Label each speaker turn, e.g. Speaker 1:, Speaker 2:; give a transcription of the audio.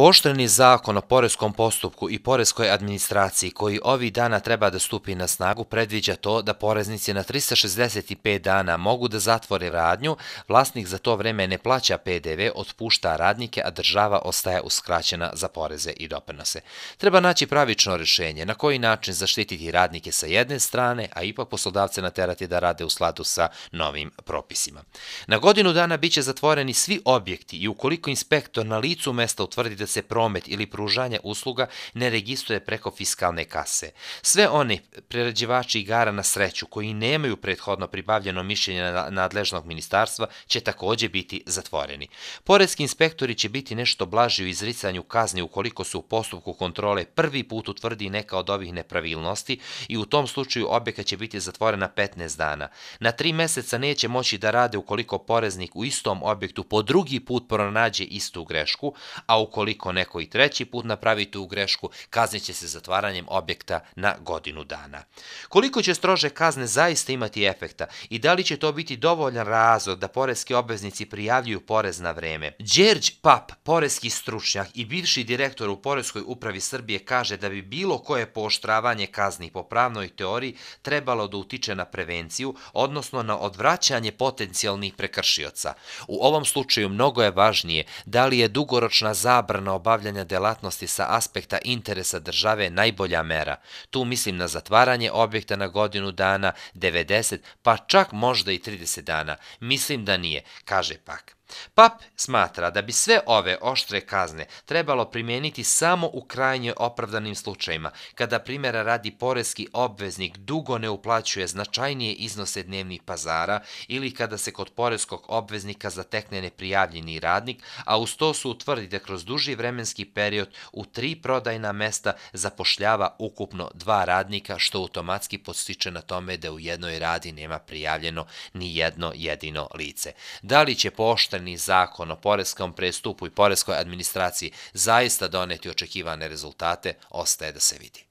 Speaker 1: Pooštreni zakon o porezkom postupku i porezkoj administraciji koji ovih dana treba da stupi na snagu predviđa to da poreznici na 365 dana mogu da zatvore radnju, vlasnik za to vreme ne plaća PDV, otpušta radnike, a država ostaje uskraćena za poreze i doprinose. Treba naći pravično rješenje na koji način zaštititi radnike sa jedne strane, a ipak poslodavce naterati da rade u sladu sa novim propisima. Na godinu dana biće zatvoreni svi objekti i ukoliko inspektor na licu mesta utvrdi da se promet ili pružanje usluga ne registruje preko fiskalne kase. Sve oni prerađivači igara na sreću koji nemaju prethodno pribavljeno mišljenje nadležnog ministarstva će takođe biti zatvoreni. Poredski inspektori će biti nešto blaži u izricanju kazni ukoliko su u postupku kontrole prvi put utvrdi neka od ovih nepravilnosti i u tom slučaju objekat će biti zatvorena 15 dana. Na tri meseca neće moći da rade ukoliko poreznik u istom objektu po drugi put pronađe istu grešku, a ukoliko ukoliko neko i treći put napravi tu grešku, kazne će se zatvaranjem objekta na godinu dana. Koliko će strože kazne zaista imati efekta i da li će to biti dovoljan razlog da porezki obveznici prijavljuju porez na vreme? Đerđ Pap, porezki stručnjak i bivši direktor u Porezkoj upravi Srbije kaže da bi bilo koje pooštravanje kazni po pravnoj teoriji trebalo da utiče na prevenciju, odnosno na odvraćanje potencijalnih prekršioca. U ovom slučaju mnogo je važnije da li je dugoročna zabrana zabrana obavljanja delatnosti sa aspekta interesa države najbolja mera. Tu mislim na zatvaranje objekta na godinu dana, 90, pa čak možda i 30 dana. Mislim da nije, kaže pak. Pap smatra da bi sve ove oštre kazne trebalo primijeniti samo u krajnje opravdanim slučajima, kada primjera radi porezki obveznik dugo ne uplaćuje značajnije iznose dnevnih pazara ili kada se kod porezkog obveznika zatekne neprijavljeni radnik, a uz to su utvrdi da kroz duži vremenski period u tri prodajna mesta zapošljava ukupno dva radnika, što automatski podstiče na tome da u jednoj radi nema prijavljeno ni jedno jedino lice. Da li će pooštene ustavni zakon o poreskom prestupu i poreskoj administraciji zaista doneti očekivane rezultate, ostaje da se vidi.